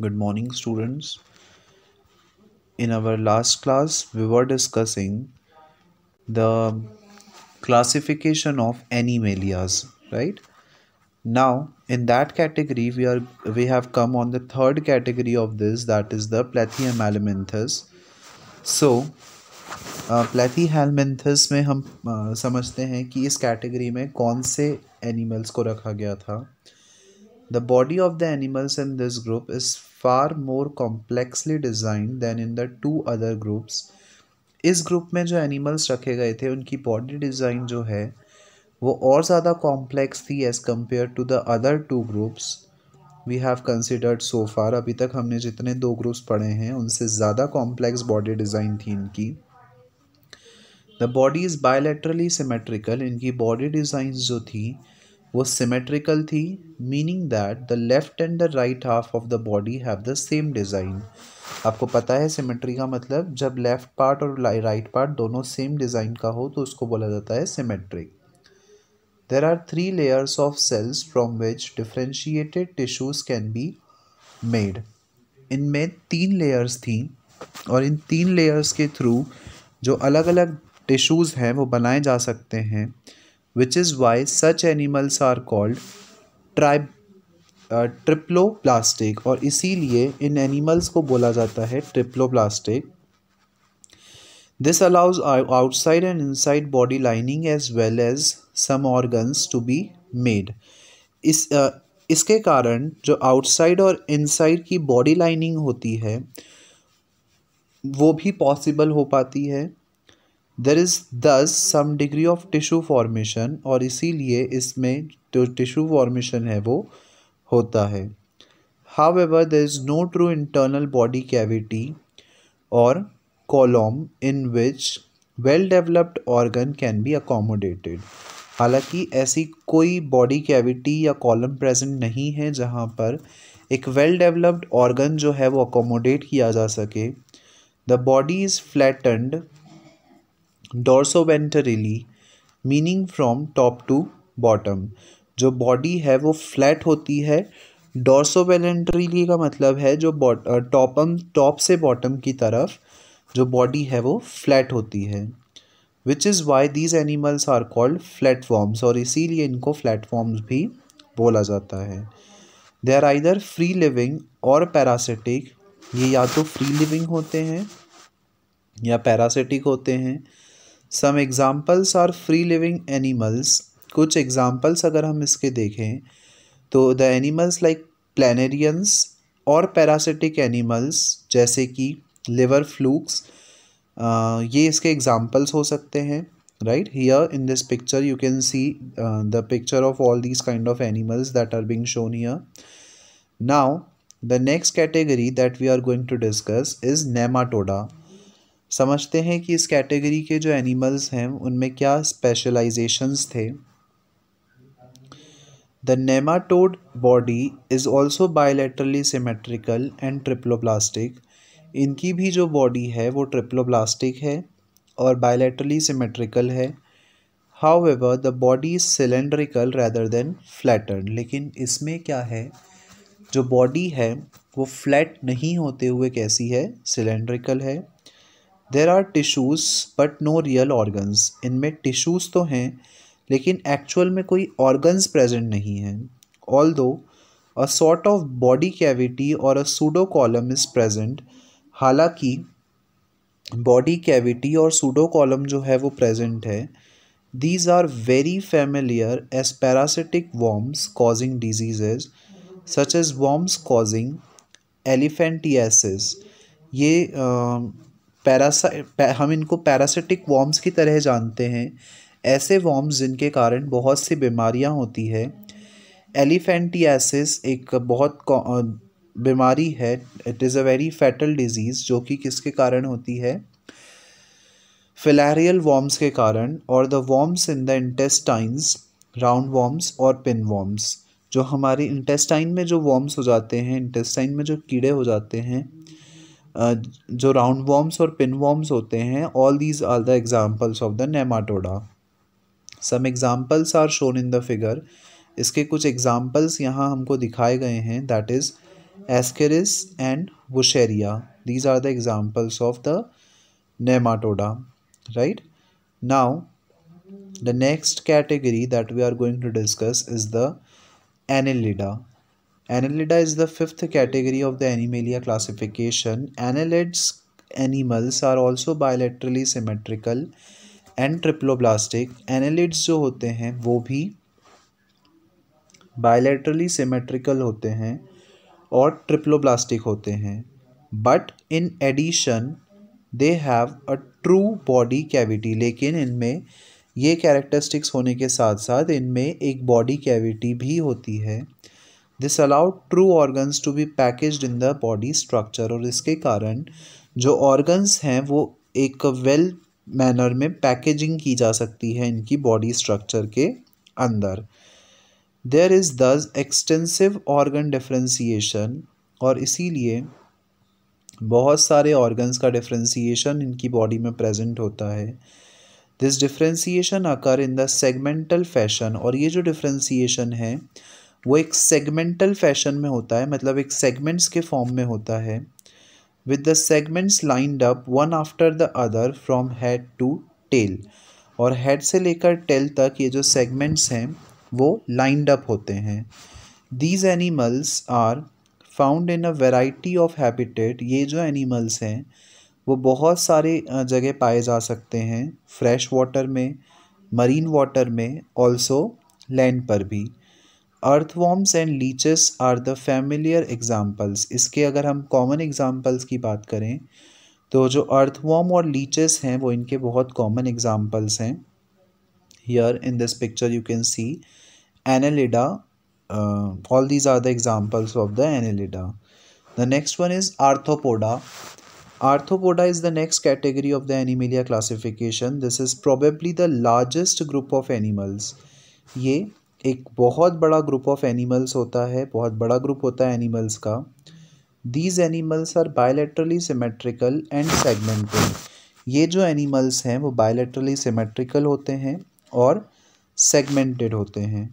good morning students in our last class we were discussing the classification of animalias right now in that category we are we have come on the third category of this that is the plathium alimenthus so Platyhelminthes में हम समझते हैं कि इस category में कौन से animals को रखा गया था The body of the animals in this group is far more complexly designed than in the two other groups. इस ग्रुप में जो एनिमल्स रखे गए थे उनकी बॉडी डिज़ाइन जो है वो और ज़्यादा कॉम्प्लेक्स थी as compared to the other two groups we have considered so far अभी तक हमने जितने दो ग्रुप्स पढ़े हैं उनसे ज़्यादा कॉम्प्लेक्स बॉडी डिज़ाइन थी इनकी the body is bilaterally symmetrical इनकी बॉडी डिज़ाइंस जो थी वो सिमेट्रिकल थी meaning that the left and the right half of the body have the same design आपको पता है सिमेट्री का मतलब जब लेफ़्ट पार्ट और राइट पार्ट दोनों सेम डिज़ाइन का हो तो उसको बोला जाता है symmetric there are three layers of cells from which differentiated tissues can be made इनमें तीन लेयर्स थी और इन तीन लेयर्स के थ्रू जो अलग अलग टिश्यूज़ हैं वो बनाए जा सकते हैं which is why such animals are called tribe triploblastic और इसीलिए इन एनिमल्स को बोला जाता है triploblastic this allows outside and inside body lining as well as some organs to be made इस uh, इसके कारण जो आउटसाइड और इनसाइड की बॉडी लाइनिंग होती है वो भी पॉसिबल हो पाती है there is thus some degree of tissue formation और इसीलिए इसमें जो टिशू फॉर्मेशन है वो होता है however there is no true internal body cavity और coelom in which well developed organ can be accommodated हालांकि ऐसी कोई बॉडी कैविटी या कॉलम प्रेजेंट नहीं है जहां पर एक वेल डेवलप्ड ऑर्गन जो है वो अकोमोडेट किया जा सके the body is flattened dorsoventrally meaning from top to bottom जो बॉडी है वो फ्लैट होती है डोर्सोवेलेंट्रीली का मतलब है जो टॉपम टॉप से बॉटम की तरफ जो बॉडी है वो फ्लैट होती है which is why these animals are called flat worms और इसीलिए इनको फ्लैट फॉर्म्स भी बोला जाता है they are either free living और पैरासिटिक ये या तो फ्री लिविंग होते हैं या पैरासिटिक होते हैं some examples are free living animals कुछ एग्ज़ाम्पल्स अगर हम इसके देखें तो द एनिमल्स लाइक प्लानरियंस और पैरासिटिक एनिमल्स जैसे कि लिवर फ्लूक्स ये इसके एग्ज़ाम्पल्स हो सकते हैं right here in this picture you can see the picture of all this kind of animals that are being shown here now the next category that we are going to discuss is Nematoda समझते हैं कि इस category के जो animals हैं उनमें क्या specializations थे the nematode body is also bilaterally symmetrical and triploblastic इनकी भी जो बॉडी है वो ट्रिप्लोब्लास्टिक है और बायोलेटरली सिमेट्रिकल है however the body is cylindrical rather than flattened लेकिन इसमें क्या है जो बॉडी है वो फ्लैट नहीं होते हुए कैसी है सिलेंड्रिकल है there are tissues but no real organs इनमें टिश्यूज़ तो हैं लेकिन एक्चुअल में कोई ऑर्गन्स प्रेजेंट नहीं हैं although a sort of body cavity और a pseudo coelom is present हालांकि बॉडी कैविटी और सूडो कॉलम जो है वो प्रेजेंट है these are very familiar as parasitic worms causing diseases such as worms causing elephantiasis ये uh, पैरासा पै, हम इनको पैरासिटिक वॉम्स की तरह जानते हैं ऐसे वॉम्स जिनके कारण बहुत सी बीमारियां होती है एलिफेंटियासिस एक बहुत बीमारी है it is a very fatal disease जो कि किसके कारण होती है फिलहरियल वॉम्स के कारण और the worms in the intestines round worms और पिन वॉम्स जो हमारे इंटेस्टाइन में जो वॉम्स हो जाते हैं इंटेस्टाइन में जो कीड़े हो जाते हैं जो राउंड वॉर्म्स और पिन वॉर्म्स होते हैं all these are the examples of the nematoda some examples are shown in the figure इसके कुछ एग्जाम्पल्स यहाँ हमको दिखाए गए हैं that is ascaris and wuchereria these are the examples of the nematoda right now the next category that we are going to discuss is the annelida Annelida is the fifth category of the Animalia classification. Annelids animals are also bilaterally symmetrical and triploblastic annelids जो होते हैं वो भी bilaterally symmetrical होते हैं और triploblastic होते हैं but in addition they have a true body cavity लेकिन इनमें ये कैरेक्टरिस्टिक्स होने के साथ साथ इनमें एक बॉडी कैविटी भी होती है this allowed true organs to be package in the body structure और इसके कारण जो ऑर्गन्स हैं वो एक वेल well मैनर में पैकेजिंग की जा सकती है इनकी बॉडी स्ट्रक्चर के अंदर there is this extensive organ differentiation और इसीलिए बहुत सारे ऑर्गन्स का डिफ्रेंसीशन इनकी बॉडी में प्रेजेंट होता है दिस डिफ्रेंसीशन आकर इन द सेगमेंटल फैशन और ये जो डिफ्रेंसीशन है वो एक सेगमेंटल फैशन में होता है मतलब एक सेगमेंट्स के फॉर्म में होता है with the segments lined up one after the other from head to tail और हेड से लेकर टेल तक ये जो सेगमेंट्स हैं वो लाइंड अप होते हैं these animals are found in a variety of habitat ये जो एनिमल्स हैं वो बहुत सारे जगह पाए जा सकते हैं फ्रेश वाटर में मरीन वाटर में ऑल्सो लैंड पर भी earthworms and leeches are the familiar examples इसके अगर हम कॉमन एग्जाम्पल्स की बात करें तो जो अर्थवॉर्म और लीचेस हैं वो इनके बहुत कॉमन एग्जाम्पल्स हैं here in this picture you can see annelida all these are the examples of the annelida the next one is arthropoda arthropoda is the next category of the animalia classification this is probably the largest group of animals ये एक बहुत बड़ा group of animals होता है बहुत बड़ा group होता है एनिमल्स का these animals are bilaterally symmetrical and segmented ये जो एनिमल्स हैं वो बायोलेट्रली सिमेट्रिकल होते हैं और सेगमेंटेड होते हैं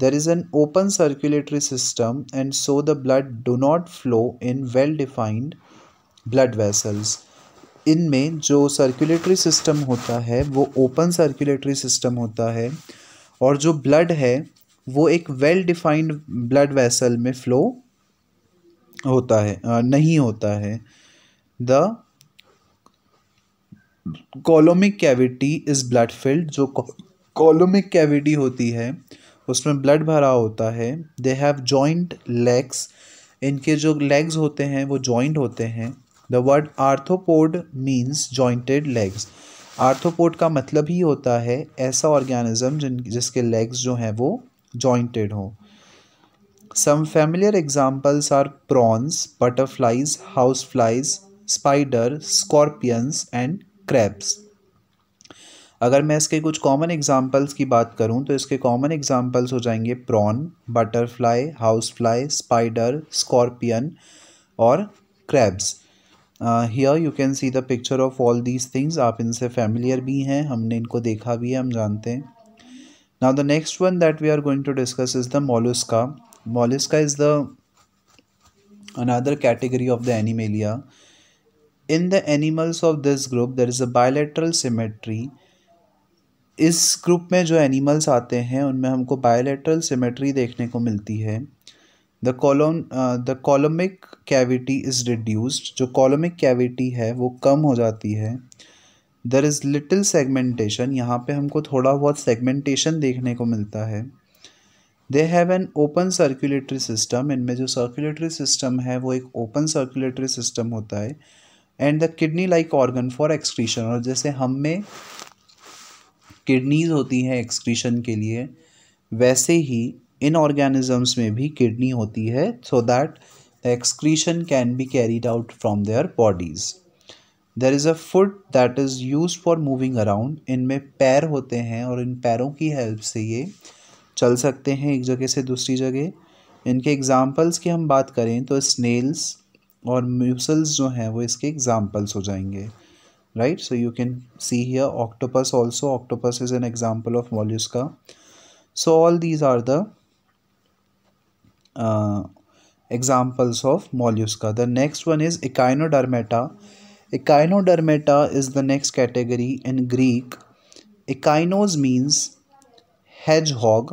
there is an open circulatory system and so the blood do not flow in well defined blood vessels इनमें जो सर्कुलेटरी सिस्टम होता है वो ओपन सर्कुलेटरी सिस्टम होता है और जो ब्लड है वो एक वेल डिफाइंड ब्लड वेसल में फ्लो होता है नहीं होता है the coelomic cavity is blood filled जो कॉलोमिक कैविटी होती है उसमें ब्लड भरा होता है दे हैव जॉइंट लेग्स इनके जो लेग्स होते हैं वो जॉइंट होते हैं the word arthropod means jointed legs arthropod का मतलब ही होता है ऐसा ऑर्गेनिज्म जिन जिसके लेग्स जो हैं वो जॉइंटेड हों some familiar examples are prawns butterflies house flies spider scorpions and crabs अगर मैं इसके कुछ कॉमन एग्जाम्पल्स की बात करूं तो इसके कॉमन एग्जाम्पल्स हो जाएंगे prawn butterfly house fly spider scorpion और crabs here you can see the picture of all these things आप इनसे फैमिलियर भी हैं हमने इनको देखा भी है हम जानते हैं now the next one that we are going to discuss is the mollusca mollusca is the another category of the animalia in the animals of this group there is a bilateral symmetry इस group में जो animals आते हैं उनमें हमको bilateral symmetry देखने को मिलती है the coelom the coelomic cavity is reduced जो कॉलमिक कैविटी है वो कम हो जाती है दर इज़ लिटिल सेगमेंटेशन यहाँ पे हमको थोड़ा बहुत सेगमेंटेशन देखने को मिलता है they have an open circulatory system इनमें जो सर्कुलेटरी सिस्टम है वो एक ओपन सर्कुलेटरी सिस्टम होता है and the kidney like organ for excretion और जैसे हम में किडनीज होती हैं एक्सक्रीशन के लिए वैसे ही इन ऑर्गेनिजम्स में भी किडनी होती है so that the excretion can be carried out from their bodies there is a foot that is use for moving around इनमें पैर होते हैं और इन पैरों की हेल्प से ये चल सकते हैं एक जगह से दूसरी जगह इनके एग्ज़ाम्पल्स की हम बात करें तो स्नेल्स और म्यूसल्स जो हैं वो इसके एग्ज़ाम्पल्स हो जाएंगे right so you can see here octopus also octopus is an example of mollusca so all these are the uh, examples of mollusca the next one is echinodermata echinodermata is the next category in greek echinos means hedgehog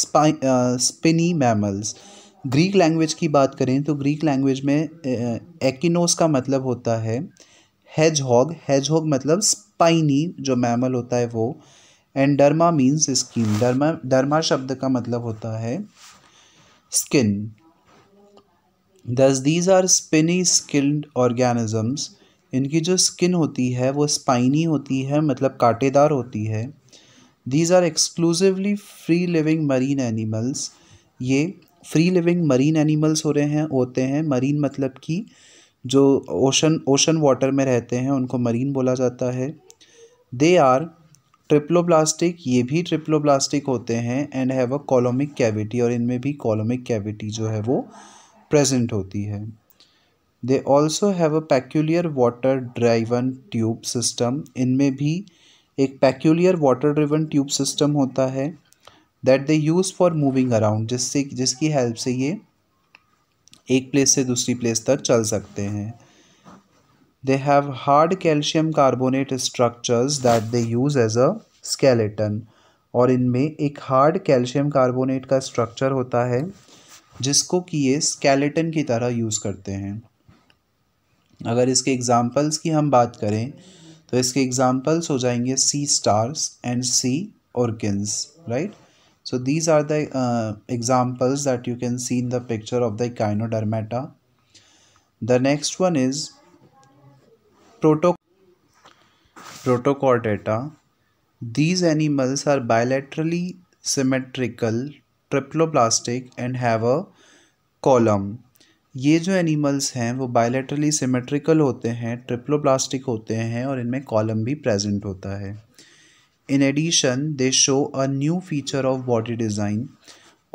spy, uh, spiny mammals Greek language की बात करें तो Greek language में एकिनोस का मतलब होता है hedgehog hedgehog मतलब स्पाइनी जो मैमल होता है वो and derma means skin derma derma शब्द का मतलब होता है skin. Thus, these are spiny skinned organisms. इनकी जो स्किन होती है वो स्पाइनी होती है मतलब कांटेदार होती है these are exclusively free living marine animals ये फ्री लिविंग मरीन एनिमल्स हो रहे हैं होते हैं मरीन मतलब कि जो ओशन ओशन वाटर में रहते हैं उनको मरीन बोला जाता है दे आर ट्रिप्लोब्लास्टिक ये भी ट्रिप्लोब्लास्टिक होते हैं and have a coelomic cavity और इनमें भी कॉलोमिक कैविटी जो है वो प्रेजेंट होती है they also have a peculiar water driven tube system इनमें भी एक peculiar water driven tube system होता है that they use for moving around जिससे जिसकी हेल्प से ये एक प्लेस से दूसरी प्लेस तक चल सकते हैं They have hard calcium carbonate structures that they use as a skeleton. और इनमें एक हार्ड कैल्शियम कार्बोनेट का स्ट्रक्चर होता है जिसको कि ये स्केलेटन की तरह यूज़ करते हैं अगर इसके एग्जांपल्स की हम बात करें तो इसके एग्जांपल्स हो जाएंगे sea stars and sea organs right so these are the uh, examples that you can see in the picture of the echinodermata the next one is Proto Protocordata. These animals are bilaterally symmetrical, triploplastic and have a column. ये जो animals हैं वो bilaterally symmetrical होते हैं ट्रिप्लोप्लास्टिक होते हैं और इनमें कॉलम भी प्रेजेंट होता है in addition they show a new feature of body design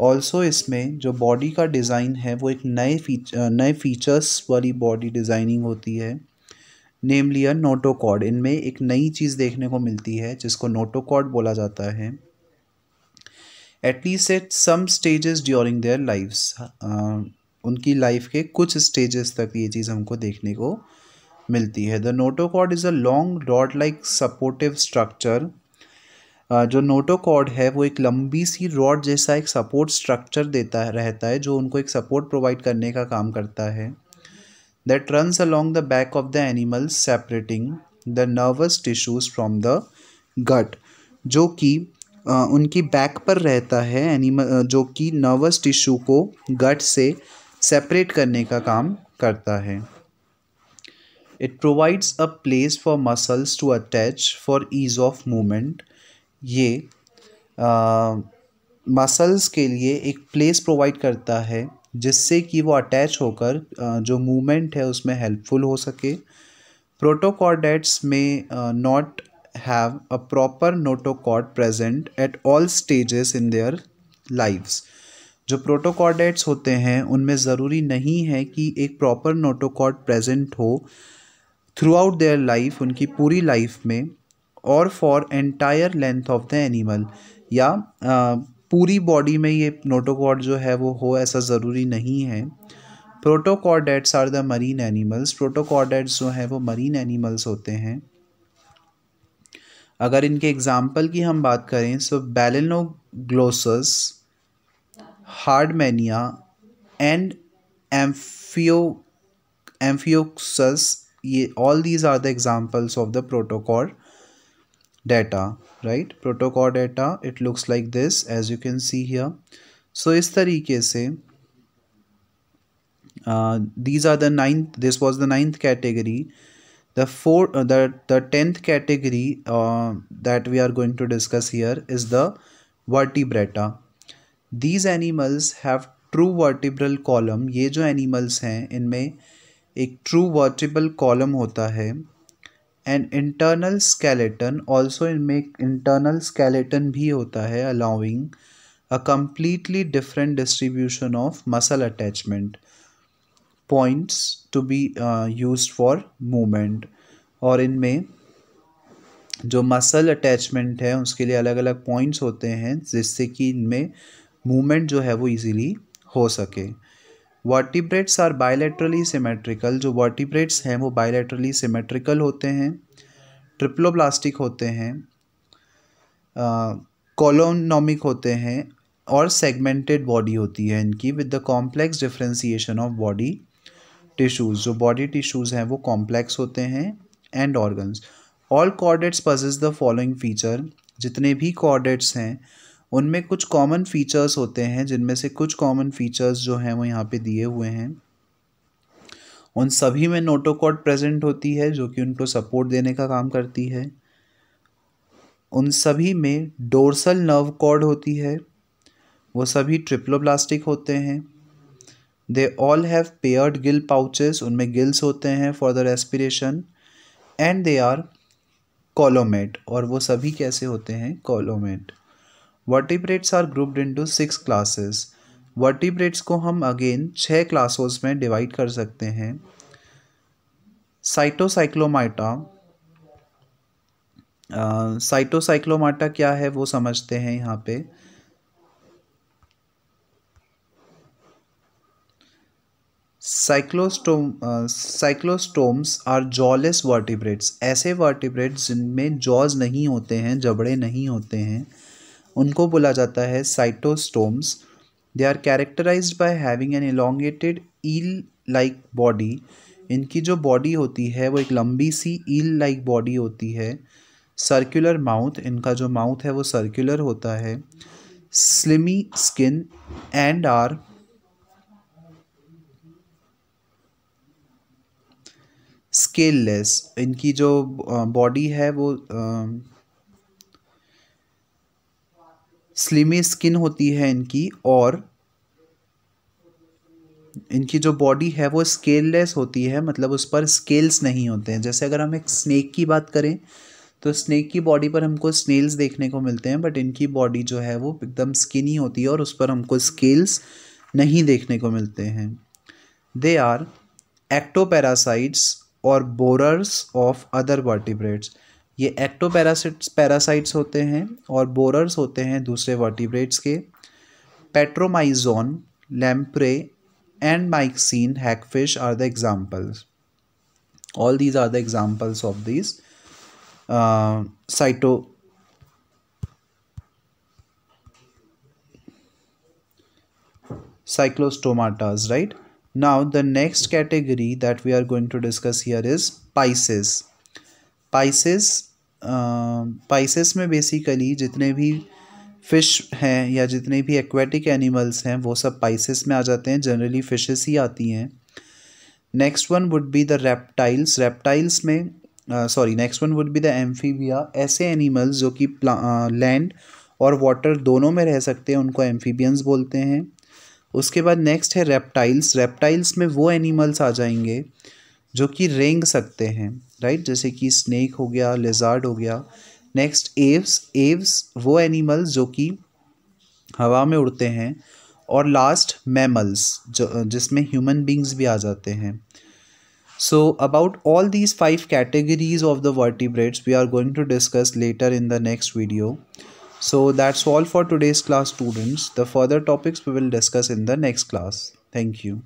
also इसमें जो बॉडी का डिज़ाइन है वो एक नए फीच नए फीचर्स वाली बॉडी डिज़ाइनिंग होती है नेमली अ नोटोकॉड इनमें एक नई चीज़ देखने को मिलती है जिसको नोटोकॉड बोला जाता है at least at some stages during their lifes उनकी लाइफ के कुछ स्टेजेस तक ये चीज़ हमको देखने को मिलती है the notochord is a long rod like supportive structure जो नोटोकॉड है वो एक लंबी सी रॉड जैसा एक सपोर्ट स्ट्रक्चर देता है रहता है जो उनको एक सपोर्ट प्रोवाइड करने का काम करता है that runs along the back of the animal separating the nervous tissues from the gut जो कि उनकी बैक पर रहता है एनिमल जो कि नर्वस टिश्यू को गट से सेपरेट करने का काम करता है it provides a place for muscles to attach for ease of movement ये मसल्स के लिए एक प्लेस प्रोवाइड करता है जिससे कि वो अटैच होकर जो मूवमेंट है उसमें हेल्पफुल हो सके प्रोटोकॉर्डेट्स में not have a proper notochord present at all stages in their lives जो प्रोटोकॉर्डेट्स होते हैं उनमें ज़रूरी नहीं है कि एक प्रॉपर नोटोकॉर्ड प्रेजेंट हो थ्रू आउट देयर लाइफ उनकी पूरी लाइफ में और for entire length of the animal या पूरी बॉडी में ये नोटोकॉड जो है वो हो ऐसा ज़रूरी नहीं है protochordates are the marine animals protochordates जो हैं वो मरीन एनिमल्स होते हैं अगर इनके एग्जाम्पल की हम बात करें सो बैलेनोग्लोसस हार्डमेनिया एंड एम्फियो एम्फियोक्सस ये all these are the examples of the protochord data right protocol data it looks like this as you can see here so is tarike se uh, these are the ninth this was the ninth category the four uh, the the 10th category uh, that we are going to discuss here is the vertebrata these animals have true vertebral column ye jo animals hain inme ek true vertebral column hota hai and internal skeleton also इनमें internal skeleton भी होता है allowing a completely different distribution of muscle attachment points to be use for movement और इनमें जो muscle attachment है उसके लिए अलग अलग पॉइंट्स होते हैं जिससे कि इनमें मूवमेंट जो है वो ईजीली हो सके वर्टिब्रेट्स आर बायलैटरली सिमेट्रिकल जो वर्टिब्रेट्स हैं वो बायलैटरली सिमेट्रिकल होते हैं ट्रिप्लोब्लास्टिक होते हैं कॉलोनॉमिक होते हैं और सेगमेंटेड बॉडी होती है इनकी with the complex differentiation of body tissues जो बॉडी टिश्यूज़ हैं वो कॉम्प्लेक्स होते हैं and organs all chordates possess the following feature जितने भी कॉर्डेट्स हैं उनमें कुछ कॉमन फीचर्स होते हैं जिनमें से कुछ कॉमन फीचर्स जो हैं वो यहाँ पे दिए हुए हैं उन सभी में नोटोकॉड प्रेजेंट होती है जो कि उनको सपोर्ट देने का काम करती है उन सभी में डोर्सल नर्व कॉर्ड होती है वो सभी ट्रिप्लोब्लास्टिक होते हैं they all have paired gill pouches उनमें गिल्स होते हैं for the respiration and they are coelomate और वो सभी कैसे होते हैं coelomate vertebrates are grouped into six classes vertebrates को हम अगेन छः क्लासेस में डिवाइड कर सकते हैं साइटोसाइक्लोमाइटा साइटोसाइक्लोमाटा uh, क्या है वो समझते हैं यहाँ पे cyclostome cyclostomes are jawless vertebrates ऐसे वर्टिब्रेट्स जिनमें जॉज नहीं होते हैं जबड़े नहीं होते हैं उनको बोला जाता है cytostomes they are characterize by having an elongated eel like body इनकी जो बॉडी होती है वो एक लंबी सी ईल लाइक बॉडी होती है सर्कुलर माउथ इनका जो माउथ है वो सर्कुलर होता है slimy skin and are scaleless इनकी जो बॉडी है वो स्लिमी स्किन होती है इनकी और इनकी जो बॉडी है वो स्केललेस होती है मतलब उस पर स्केल्स नहीं होते हैं जैसे अगर हम एक स्नेक की बात करें तो स्नेक की बॉडी पर हमको स्नेल्स देखने को मिलते हैं बट इनकी बॉडी जो है वो एकदम स्किनी होती है और उस पर हमको स्केल्स नहीं देखने को मिलते हैं दे आर एक्टोपैरासाइट्स और बोरर्स ऑफ अदर वर्टिब्रेट्स ये एक्टोपैरासिट्स पैरासाइट्स होते हैं और बोरर्स होते हैं दूसरे वर्टिब्रेट्स के petromyzon lamprey and myxine hagfish are the examples all these are the examples of this cyto cyclostomata right now the next category that we are going to discuss here is pisces pisces pisces um, में basically जितने भी fish हैं या जितने भी aquatic animals हैं वो सब पाइसेस में आ जाते हैं जनरली फ़िशेस ही आती हैं next one would be the reptiles reptiles में sorry next one would be the amphibia ऐसे एनिमल्स जो कि लैंड uh, और वाटर दोनों में रह सकते हैं उनको एम्फीबियंस बोलते हैं उसके बाद नेक्स्ट है रेप्टाइल्स रेप्टाइल्स में वो एनिमल्स आ जाएंगे जो कि रेंग सकते हैं राइट जैसे कि स्नेक हो गया लेजार्ड हो गया नेक्स्ट एव्स एव्स वो एनिमल्स जो कि हवा में उड़ते हैं और लास्ट मैमल्स जो जिसमें ह्यूमन बींग्स भी आ जाते हैं so about all these five categories of the verte vertebrates we are going to discuss later in the next video so that's all for today's class students the further topics we will discuss in the next class thank you